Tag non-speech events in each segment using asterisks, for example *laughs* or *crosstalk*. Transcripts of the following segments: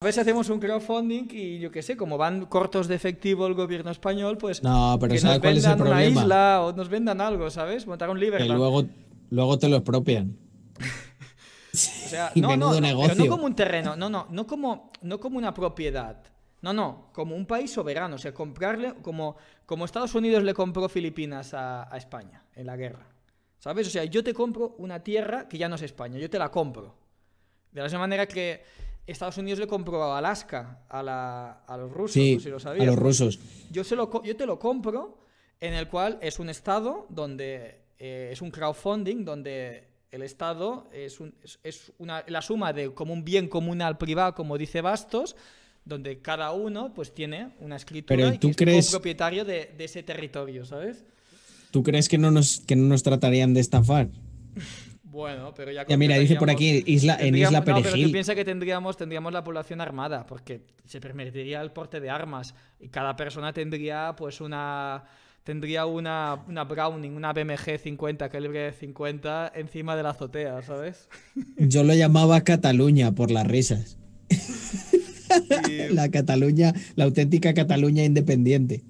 A veces hacemos un crowdfunding y yo qué sé, como van cortos de efectivo el gobierno español, pues no, pero que nos vendan una isla o nos vendan algo, ¿sabes? Montar un libro. Y luego, luego te lo expropian. *laughs* o sea, *laughs* no, no como un terreno, no, no, no como, no como una propiedad. No, no, como un país soberano, o sea, comprarle como, como Estados Unidos le compró Filipinas a España en la guerra. ¿Sabes? O sea, yo te compro una tierra que ya no es España, yo te la compro. De la misma manera que Estados Unidos le compró Alaska a, a los rusos, sí, A los rusos. Yo, lo, yo te lo compro, en el cual es un estado donde eh, es un crowdfunding, donde el estado es, es, una, la suma de como un bien comunal privado, como dice Bastos, donde cada uno pues tiene una escritura Pero, y es crees... propietario de, de, ese territorio, ¿sabes? ¿Tú crees que no nos, que no nos tratarían de estafar? *laughs* Bueno, pero ya. mira, dice por aquí en Isla Perejil. pero tú piensa que tendríamos, tendríamos la población armada, porque se permitiría el porte de armas y cada persona tendría, pues, una. Tendría una, Browning, una BMG 50, calibre 50, encima de la azotea, ¿sabes? *laughs* Yo lo llamaba Cataluña por las risas. *laughs* la Cataluña, la auténtica Cataluña independiente.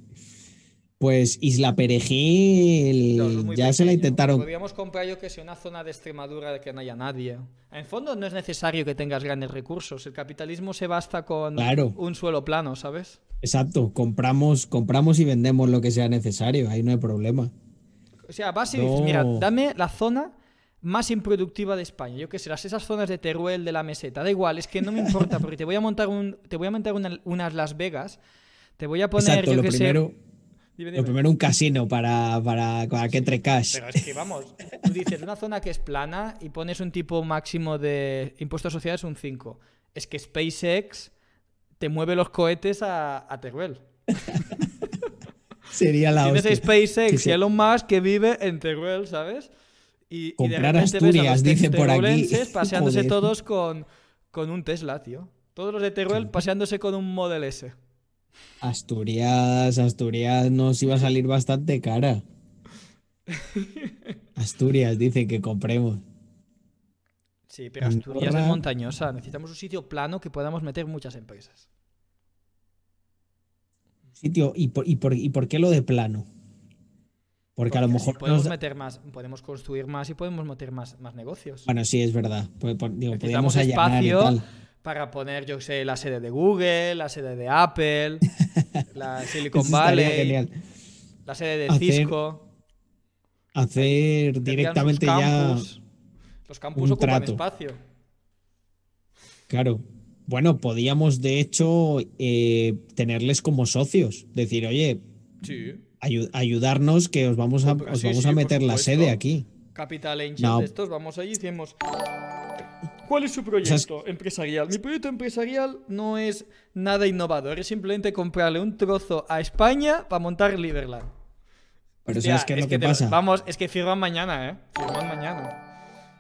Pues Isla Perejil, ya se la intentaron. Podríamos comprar yo que sea una zona de Extremadura de que no haya nadie. En fondo no es necesario que tengas grandes recursos. El capitalismo se basta con un suelo plano, ¿sabes? Exacto. Compramos, compramos y vendemos lo que sea necesario. Ahí no hay problema. O sea, vas y dices, mira, dame la zona más improductiva de España. Yo que sé, las esas zonas de Teruel, de la meseta. Da igual, es que no me importa porque te voy a montar un, te voy a montar unas Las Vegas. Te voy a poner, yo que sé lo primero un casino para, que entre cash. Pero es que vamos, tú dices una zona que es plana y pones un tipo máximo de impuestos sociales un 5. Es que SpaceX te mueve los cohetes a, Teruel. *laughs* Sería la hostia. SpaceX y Elon Musk que vive en Teruel, ¿sabes? Y, Comprar de Asturias, dice por aquí. *laughs* paseándose todos con, con un Tesla, tío. Todos los de Teruel paseándose con un Model S. Asturias, Asturias nos iba a salir bastante cara. *laughs* Asturias dice que compremos. Sí, pero Asturias es montañosa. Necesitamos un sitio plano que podamos meter muchas empresas. Sitio, ¿y por, qué lo de plano? Porque, a lo mejor podemos meter más, podemos construir más y podemos meter más, más negocios. Bueno, sí, es verdad. Podemos pues, Necesitamos espacio, para poner, yo sé, la sede de Google, la sede de Apple, *laughs* la Silicon Valley, la sede de Cisco. Hacer directamente ya. Los campus ocupan trato. espacio. Claro. Bueno, podíamos de hecho eh, tenerles como socios. Decir, oye, ayudarnos que os vamos a, vamos a meter la sede aquí. Capital Angel vamos allí ¿Cuál es su proyecto empresarial? Mi proyecto empresarial no es nada innovador, es simplemente comprarle un trozo a España para montar Liverland. Pero ¿sabes qué es, lo que, pasa? vamos, es que firman mañana, ¿eh? Firman mañana.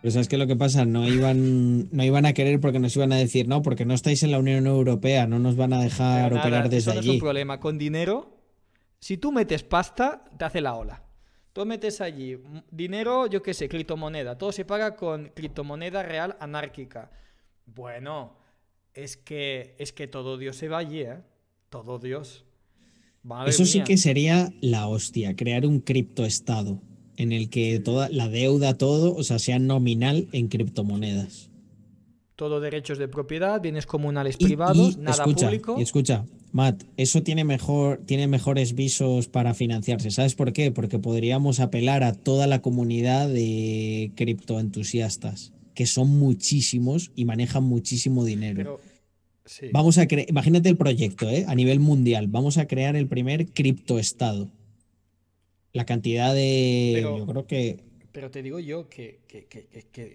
Pero ¿sabes qué es lo que pasa? No iban, no iban a querer porque nos iban a decir, no, porque no estáis en la Unión Europea, no nos van a dejar operar desde eso no es un problema. Con dinero, si tú metes pasta, te hace la ola. Tú metes allí dinero, yo qué sé, criptomoneda. Todo se paga con criptomoneda real anárquica. Bueno, es que, es que todo Dios se va allí, ¿eh? Todo Dios. Eso sí que sería la hostia, crear un criptoestado en el que toda la deuda, todo, o sea, sea nominal en criptomonedas todo derechos de propiedad, bienes comunales privados, nada público. Y escucha, Matt, eso tiene, mejor, tiene mejores visos para financiarse. ¿Sabes por qué? Porque podríamos apelar a toda la comunidad de criptoentusiastas, que son muchísimos y manejan muchísimo dinero. Vamos a imagínate el proyecto, ¿eh? a nivel mundial. Vamos a crear el primer criptoestado. La cantidad de. yo creo que. Pero te digo yo que,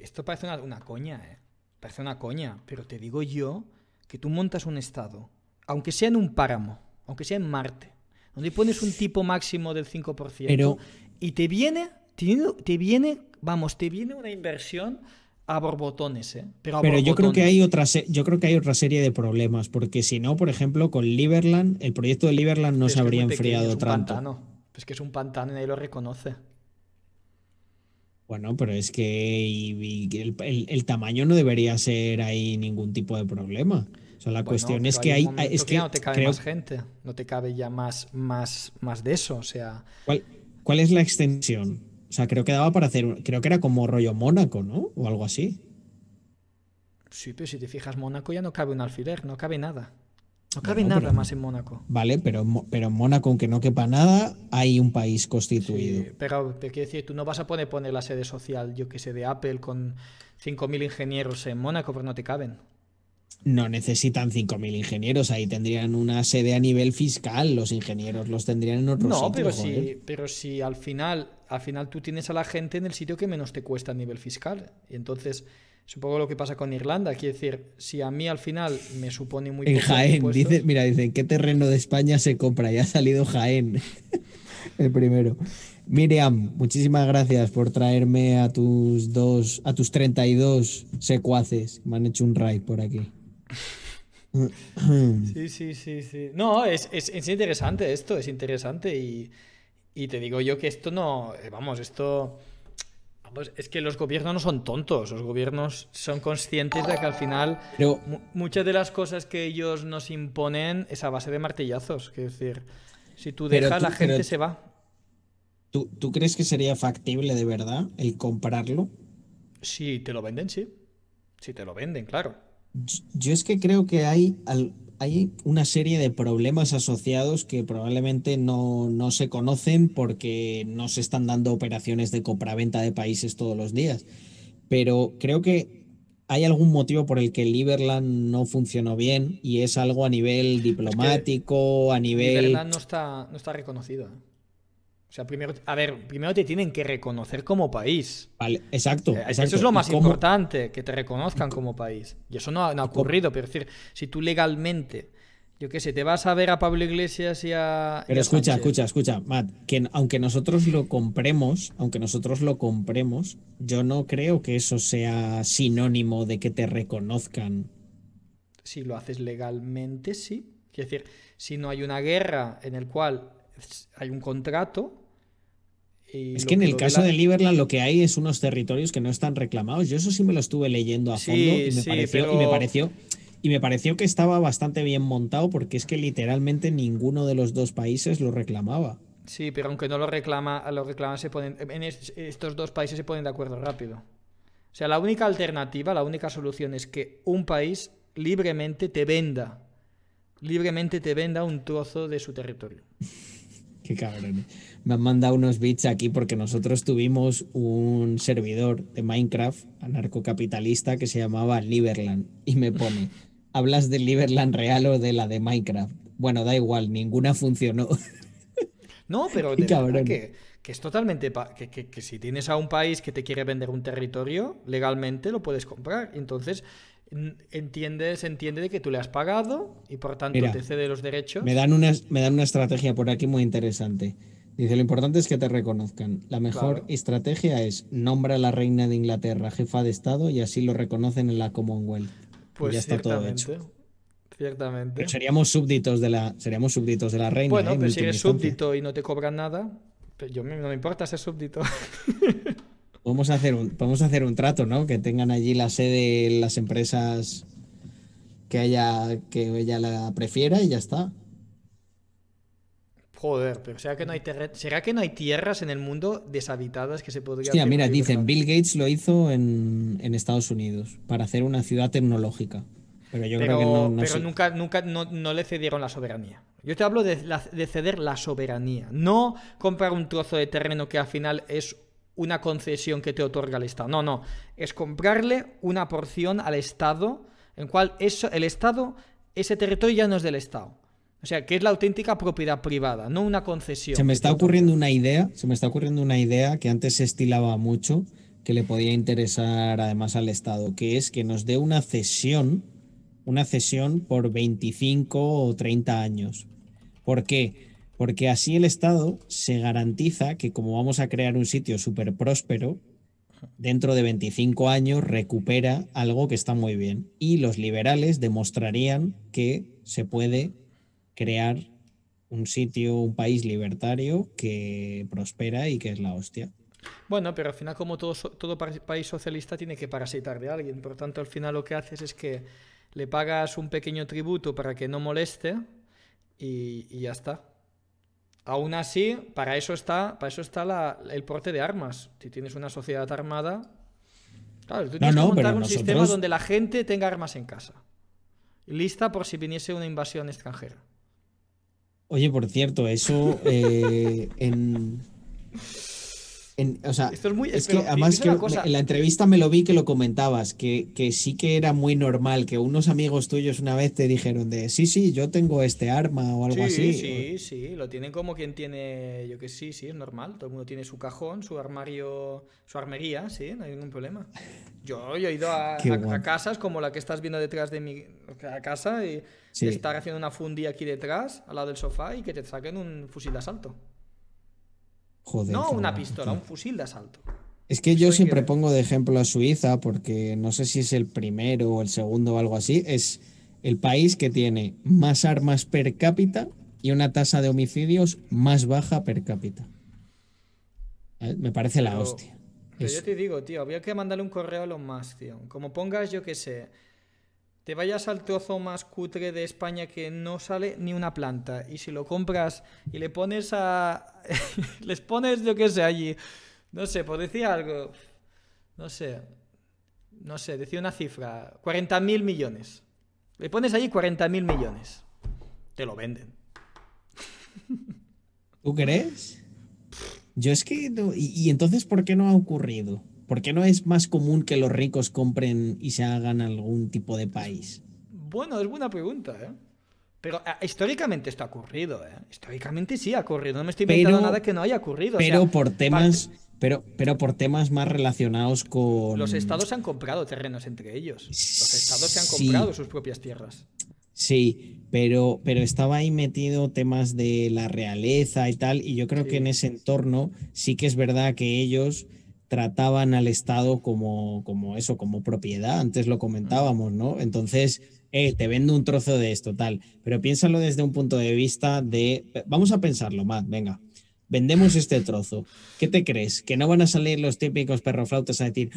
esto parece una, una coña, ¿eh? Parece una coña, pero te digo yo que tú montas un estado, aunque sea en un páramo, aunque sea en Marte, donde pones un tipo máximo del 5%, y te viene, te, viene, vamos, te viene una inversión a borbotones, ¿eh? Pero, yo creo que hay otra yo creo que hay otra serie de problemas, porque si no, por ejemplo, con Liberland, el proyecto de Liberland no se habría enfriado tanto. Es que es un pantano y lo reconoce. Bueno, pero es que el, tamaño no debería ser ahí ningún tipo de problema. O sea, la cuestión es que hay, es que, no te cabe más gente, no te cabe ya más, más, más de eso, o sea. ¿Cuál, ¿Cuál es la extensión? O sea, creo que daba para hacer, creo que era como rollo Mónaco, ¿no? O algo así. Sí, pero si te fijas, Mónaco ya no cabe un alfiler, no cabe nada. No cabe nada más en Mónaco. Vale, pero, pero en Mónaco, aunque no quepa nada, hay un país constituido. pero te quiero decir, tú no vas a poner la sede social, yo que sé, de Apple con 5.000 ingenieros en Mónaco, pero pues no te caben. No necesitan 5.000 ingenieros, ahí tendrían una sede a nivel fiscal, los ingenieros los tendrían en otro sitio. No, pero, si, pero si al final, al final tú tienes a la gente en el sitio que menos te cuesta a nivel fiscal. Y entonces Supongo lo que pasa con Irlanda. Quiero decir, si a mí al final me supone muy en Jaén, mira, dice, qué terreno de España se compra? Ya ha salido Jaén, *laughs* el primero. Miriam, muchísimas gracias por traerme a tus dos, a tus 32 secuaces. Me han hecho un raid por aquí. *laughs* Sí, sí, sí, sí. No, es, interesante esto, es interesante. Y, y te digo yo que esto no, vamos, esto pues es que los gobiernos no son tontos, los gobiernos son conscientes de que al final muchas de las cosas que ellos nos imponen es a base de martillazos. Es decir, si tú dejas, la gente se va. ¿Tú, ¿Tú, crees que sería factible de verdad el comprarlo? Si te lo venden, sí. Si te lo venden, claro. Yo es que creo que hay hay una serie de problemas asociados que probablemente no, se conocen porque no se están dando operaciones de compraventa de países todos los días. Pero creo que hay algún motivo por el que Liberland no funcionó bien y es algo a nivel diplomático, a nivel... no está, no está reconocido. ¿eh? O sea, primero, a ver, primero te tienen que reconocer como país. exacto. Eh, eso es lo más importante, que te reconozcan como país. Y eso no ha, ocurrido, pero es decir, si tú legalmente, yo qué sé, te vas a ver a Pablo Iglesias y a... Pero escucha, escucha, escucha, Matt, que aunque nosotros lo compremos, aunque nosotros lo compremos, yo no creo que eso sea sinónimo de que te reconozcan. Si lo haces legalmente, sí. Es decir, si no hay una guerra en el cual hay un contrato, eh, es que en el caso de, Liberland lo que hay es unos territorios que no están reclamados. Yo eso sí me lo estuve leyendo a fondo y, me pareció, y me pareció que estaba bastante bien montado porque es que literalmente ninguno de los dos países lo reclamaba. Sí, pero aunque no lo reclama, lo reclaman se ponen en estos dos países se ponen de acuerdo rápido. O sea, la única alternativa, la única solución es que un país libremente te venda libremente te venda un trozo de su territorio. *laughs* Qué cabrón. Eh. Me han mandado unos bits aquí porque nosotros tuvimos un servidor de Minecraft anarcocapitalista que se llamaba Liberland y me pone, *laughs* ¿hablas del Liberland real o de la de Minecraft? Bueno, da igual, ninguna funcionó. *laughs* No, pero verdad que, es totalmente... que, que, si tienes a un país que te quiere vender un territorio, legalmente lo puedes comprar. Entonces, entiendes entiende de que tú le has pagado y por tanto te cede los derechos. Me dan, una, me dan una estrategia por aquí muy interesante. Dice, lo importante es que te reconozcan. La mejor estrategia es nombra a la reina de Inglaterra jefa de Estado y así lo reconocen en la Commonwealth. Pues y ya está todo hecho. Ciertamente. Pero seríamos súbditos de la, seríamos súbditos de la reina. Bueno, ¿eh? pero si eres súbdito y no te cobran nada, yo no me importa ser súbdito. *laughs* Vamos a hacer un, hacer un trato, ¿no? Que tengan allí la sede las empresas que haya que ella la prefiera y ya está. Joder, pero ¿será que, no hay ¿será que no hay tierras en el mundo deshabitadas que se podrían... Hostia, mira, dicen, Bill Gates lo hizo en, Estados Unidos para hacer una ciudad tecnológica. Pero yo creo que no... no nunca, nunca no, le cedieron la soberanía. Yo te hablo de, de ceder la soberanía. No comprar un trozo de terreno que al final es una concesión que te otorga el Estado. No, no, es comprarle una porción al Estado en cual eso, el Estado, ese territorio ya no es del Estado. O sea, que es la auténtica propiedad privada, no una concesión. Se me está ocurriendo una idea, se me está ocurriendo una idea que antes se estilaba mucho, que le podía interesar además al Estado, que es que nos dé una cesión, una cesión por 25 o 30 años. ¿Por qué? Porque así el Estado se garantiza que como vamos a crear un sitio súper próspero, dentro de 25 años recupera algo que está muy bien. Y los liberales demostrarían que se puede crear un sitio, un país libertario que prospera y que es la hostia. Bueno, pero al final como todo, todo país socialista tiene que parasitar de alguien, por tanto al final lo que haces es que le pagas un pequeño tributo para que no moleste y ya está. Aún así, para eso está, para eso está el porte de armas. Si tienes una sociedad armada. Claro, tú tienes que montar un sistema donde la gente tenga armas en casa. Lista por si viniese una invasión extranjera. Oye, por cierto, eso eh, en. En, Esto es, muy, es que además que en la entrevista me lo vi que lo comentabas, que, sí que era muy normal que unos amigos tuyos una vez te dijeron de sí, sí, yo tengo este arma o algo así. Sí, sí, lo tienen como quien tiene, yo que sí, sí, es normal. Todo el mundo tiene su cajón, su armario, su armería, sí, no hay ningún problema. Yo, he ido a, casas como la que estás viendo detrás de mi casa y estar haciendo una fundi aquí detrás, al lado del sofá, y que te saquen un fusil de asalto no una pistola, un fusil de asalto. Es que yo siempre pongo de ejemplo a Suiza porque no sé si es el primero o el segundo o algo así. Es el país que tiene más armas per cápita y una tasa de homicidios más baja per cápita. Eh, me parece la hostia. Pero yo te digo, tío, había que mandarle un correo a los más, tío. Como pongas, yo qué sé, te vayas al trozo más cutre de España que no sale ni una planta. Y si lo compras y le pones a. *laughs* les pones yo qué sé allí. No sé, pues decía algo. No sé. No sé, decía una cifra. 40.000 millones. Le pones allí 40.000 millones. Te lo venden. ¿Tú crees? Yo es que. ¿Y entonces por qué no ha ocurrido? ¿Por qué no es más común que los ricos compren y se hagan algún tipo de país? Bueno, es buena pregunta, ¿eh? Pero ah, históricamente esto ha ocurrido, ¿eh? Históricamente sí ha ocurrido. No me estoy inventando nada que no haya ocurrido. Pero por temas. Pero, pero por temas más relacionados con. Los estados han comprado terrenos entre ellos. Los estados se han comprado sus propias tierras. Sí, pero, pero estaba ahí metido temas de la realeza y tal, y yo creo que en ese entorno sí que es verdad que ellos trataban al Estado como, como eso, como propiedad, antes lo comentábamos, ¿no? Entonces, eh, te vendo un trozo de esto, tal, pero piénsalo desde un punto de vista de, vamos a pensarlo, Matt, venga, vendemos este trozo. ¿Qué te crees? Que no van a salir los típicos perroflautas a decir,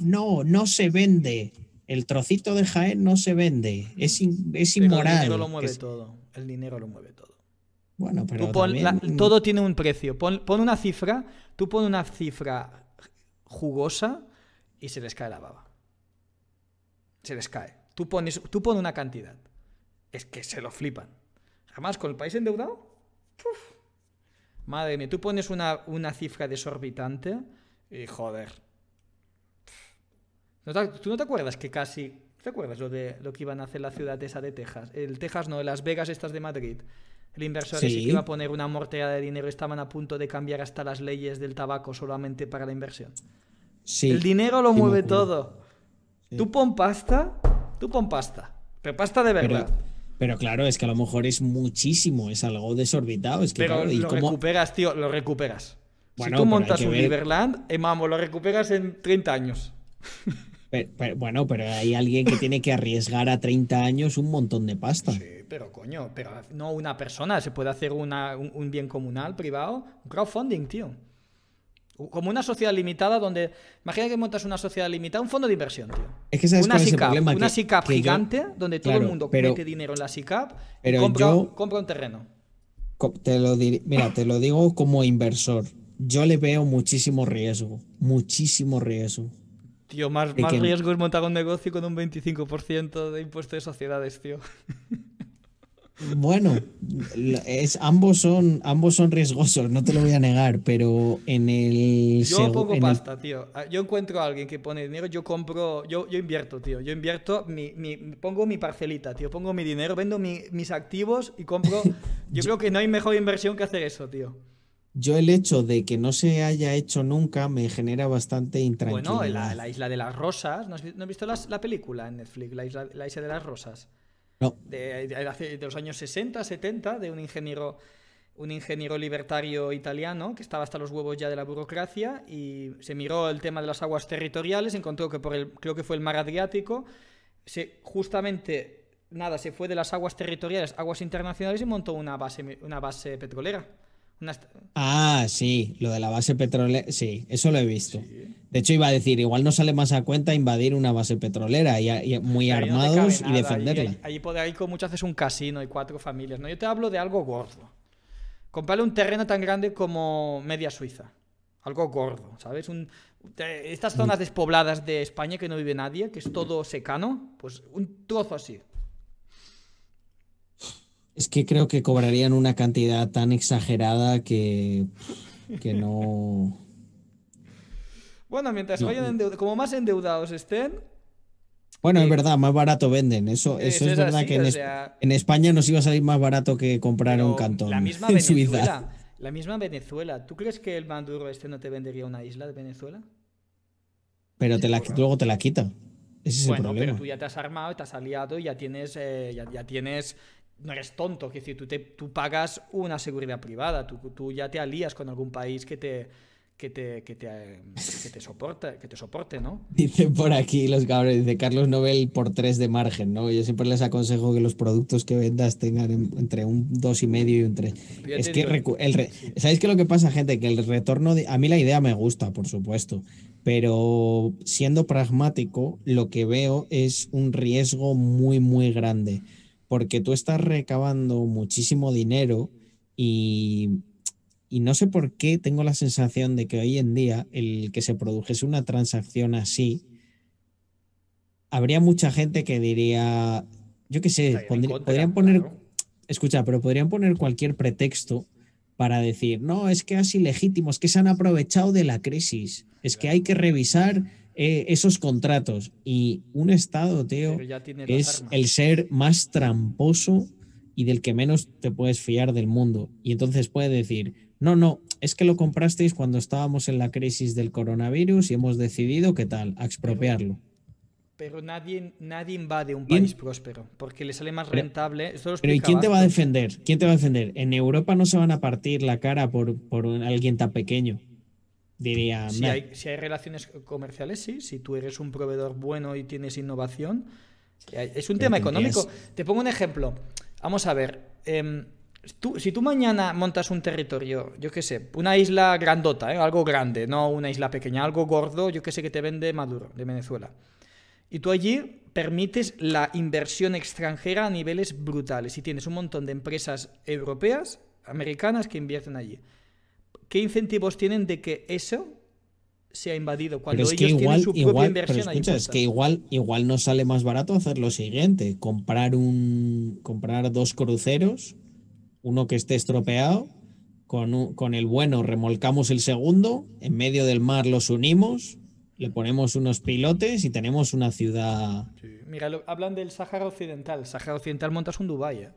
no, no se vende. El trocito de Jaén no se vende. Es, es inmoral. el dinero lo mueve todo. El dinero lo mueve todo. Bueno, pero. todo tiene un precio. Pon, pon, una cifra. Tú pon una cifra jugosa y se les cae la baba. Se les cae. Tú pones, tú una cantidad. Es que se lo flipan. Además, con el país endeudado. Madre mía, tú pones una, una cifra desorbitante y joder. ¿Tú no te acuerdas que casi... ¿Te acuerdas lo, de, lo que iban a hacer la ciudad esa de Texas? El Texas no, Las Vegas estas de Madrid. El inversor sí. que iba a poner una mortera de dinero estaban a punto de cambiar hasta las leyes del tabaco solamente para la inversión. Sí. El dinero lo mueve todo. Tú pon pasta, tú pon pasta, pero pasta de verdad. Pero, claro, es que a lo mejor es muchísimo, es algo desorbitado. Es que, pero lo recuperas, tío, lo recuperas. si tú montas un ver... Riverland, mamo, lo recuperas en 30 años. *laughs* bueno, pero hay alguien que tiene que arriesgar a 30 años un montón de pasta. Sí, pero coño, pero no una persona, se puede hacer un, bien comunal, privado, crowdfunding, tío. Como una sociedad limitada donde. Imagina que montas una sociedad limitada, un fondo de inversión, tío. Es que una Una SICAP gigante donde todo el mundo pero, mete dinero en la SICAP y compra, un terreno. Te lo mira, te lo digo como inversor. Yo le veo muchísimo riesgo. Muchísimo riesgo. Tío, más, riesgo es montar un negocio con un 25% de impuesto de sociedades, tío. *laughs* Bueno, es, ambos, son, ambos son riesgosos, no te lo voy a negar, pero en el... Yo pongo pasta, tío. Ah, yo encuentro a alguien que pone dinero, yo compro, yo, yo invierto, tío. Yo invierto, mi, pongo mi parcelita, tío. Pongo mi dinero, vendo mis activos y compro... *laughs* yo creo que no hay mejor inversión que hacer eso, tío yo el hecho de que no se haya hecho nunca me genera bastante intranquilidad. Bueno, la, Isla de las Rosas, ¿no has, visto la película en Netflix, la Isla, de las Rosas? No. De, los años 60, 70, de un ingeniero, un ingeniero libertario italiano que estaba hasta los huevos ya de la burocracia y se miró el tema de las aguas territoriales, encontró que por el, creo que fue el mar Adriático, se, justamente, nada, se fue de las aguas territoriales, aguas internacionales y montó una base, una base petrolera. Ah, sí, lo de la base petrolera, sí, eso lo he visto. De hecho, iba a decir, igual no sale más a cuenta invadir una base petrolera y, muy armados y defenderla. ahí puede ir con muchas, muchas un casino y cuatro familias. No, yo te hablo de algo gordo. Comprarle un terreno tan grande como media Suiza. Algo gordo, ¿sabes? estas zonas mm. despobladas de España que no vive nadie, que es todo secano, pues un trozo así, es que creo que cobrarían una cantidad tan exagerada que, que no. Bueno, mientras vayan endeudados, como más endeudados estén. Bueno, es eh, verdad, más barato venden. Eso, eh, es, verdad que en, España nos iba a salir más barato que comprar un cantón. La misma Venezuela. La misma Venezuela. ¿Tú crees que el Manduro este no te vendería una isla de Venezuela? Pero la, luego te la quita. Ese es el problema. pero tú ya te has armado, te has aliado, ya tienes, eh, ya, tienes no eres tonto, es decir, tú, te, tú pagas una seguridad privada, tú, tú ya te alías con algún país que te, que te, que te, eh, soporte, que te soporte, ¿no? *laughs* dice por aquí los cabrones, de Carlos Nobel por tres de margen, ¿no? Yo siempre les aconsejo que los productos que vendas tengan entre un dos y medio y un tres. es que ¿sabéis qué es lo que pasa, gente? Que el retorno a mí la idea me gusta, por supuesto, pero siendo pragmático, lo que veo es un riesgo muy muy grande porque tú estás recabando muchísimo dinero y, no sé por qué tengo la sensación de que hoy en día el que se produjese una transacción así, habría mucha gente que diría, yo qué sé, podrían poner, escucha, pero podrían poner cualquier pretexto para decir, no, es que es ilegítimo, es que se han aprovechado de la crisis, es que hay que revisar eh, esos contratos. Y un Estado, tío es el ser más tramposo y del que menos te puedes fiar del mundo. Y entonces puede decir, no, no, es que lo comprasteis cuando estábamos en la crisis del coronavirus y hemos decidido, ¿qué tal?, a expropiarlo. Pero, nadie, nadie invade un país próspero, porque le sale más rentable. pero ¿y quién te va a defender? ¿Quién te va a defender? En Europa no se van a partir la cara por, por alguien tan pequeño diría. Si hay, si hay, relaciones comerciales, sí. Si tú eres un proveedor bueno y tienes innovación. Es un tema económico. Te pongo un ejemplo. Vamos a ver. Em, si tú mañana montas un territorio, yo qué sé, una isla grandota, ¿eh? algo grande, no una isla pequeña, algo gordo, yo qué sé, que te vende Maduro, de Venezuela. Y tú allí permites la inversión extranjera a niveles brutales. Y tienes un montón de empresas europeas, americanas, que invierten allí. ¿qué incentivos tienen de que eso sea invadido? Cuando ellos tienen su propia inversión es que igual, igual no sale más barato hacer lo siguiente, comprar un comprar dos cruceros, uno que esté estropeado, con, el bueno remolcamos el segundo, en medio del mar los unimos le ponemos unos pilotes y tenemos una ciudad. Mira, hablan del Sáhara Occidental. Sáhara Occidental montas un Dubai, ¿eh?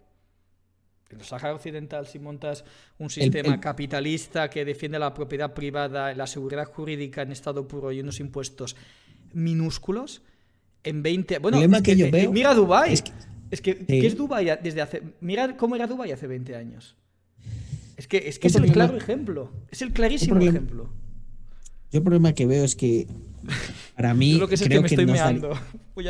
En el Sahara Occidental, si montas un sistema capitalista que defiende la propiedad privada, la seguridad jurídica en estado puro y unos impuestos minúsculos, en 20... Bueno, eh, eh, mira Dubái. Es que, es que es Dubái desde hace... Mira cómo era Dubái hace 20 años. Es que es, que es el claro ejemplo. Es el clarísimo ejemplo. Yo el problema que veo es que para mí creo que,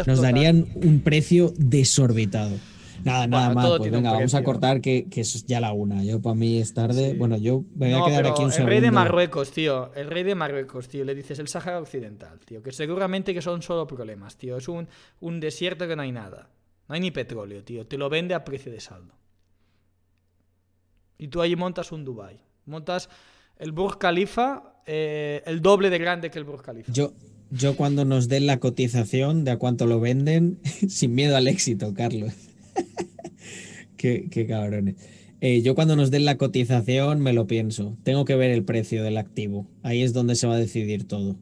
nos, darían un precio desorbitado. Nada, nada más. Pues, venga, vamos a cortar que, es ya la una. Yo para mí es tarde. Bueno, yo me voy a quedar aquí un segundo. El rey de Marruecos, tío. El rey de Marruecos, tío. Le dices el Sahara Occidental, tío. Que seguramente que son solo problemas, tío. Es un, desierto que no hay nada. No hay ni petróleo, tío. Te lo vende a precio de saldo. Y tú allí montas un Dubai. Montas el Burj Khalifa, eh, el doble de grande que el Burj Khalifa. Yo, yo cuando nos den la cotización de a cuánto lo venden, *laughs* sin miedo al éxito, Carlos. *laughs* qué, cabrones. Eh, yo cuando nos den la cotización me lo pienso. Tengo que ver el precio del activo. Ahí es donde se va a decidir todo.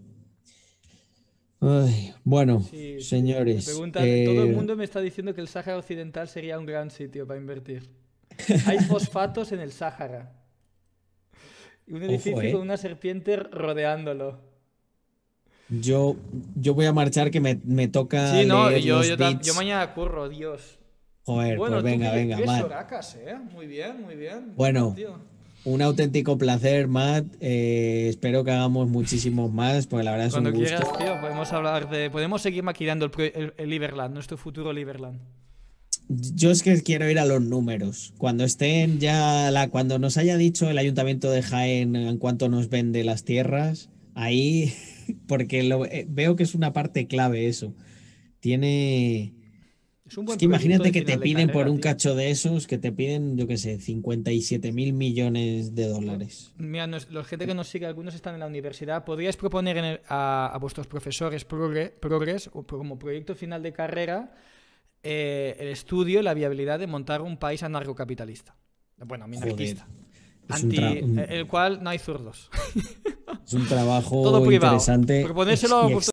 bueno, señores. Eh, todo el mundo me está diciendo que el Sáhara Occidental sería un gran sitio para invertir. *laughs* Hay fosfatos en el Sáhara. un edificio eh. con una serpiente rodeándolo. Yo, yo voy a marchar que me, toca. Sí, no, yo, mañana curro, Dios. Joder, pues venga, venga, Matt. Eh. Muy bien, muy bien. Bueno, un auténtico placer, Matt. Eh, espero que hagamos muchísimos más, porque la verdad es un gusto. tío, podemos hablar de, podemos seguir maquillando el, Liverland, nuestro futuro Liverland. Yo es que quiero ir a los números. Cuando estén ya, cuando nos haya dicho el ayuntamiento de Jaén en cuanto nos vende las tierras, ahí, *laughs* porque eh, veo que es una parte clave eso. Tiene, imagínate que te piden por un cacho de esos, que te piden, yo qué sé, 57 mil millones de dólares. Mira, los gente que nos sigue, algunos están en la universidad, ¿podrías proponer a, vuestros profesores progres o como proyecto final de carrera eh, el estudio y la viabilidad de montar un país anarcocapitalista? Bueno, minarquista. el cual no hay zurdos. Es un trabajo *laughs* Todo interesante. Proponérselo a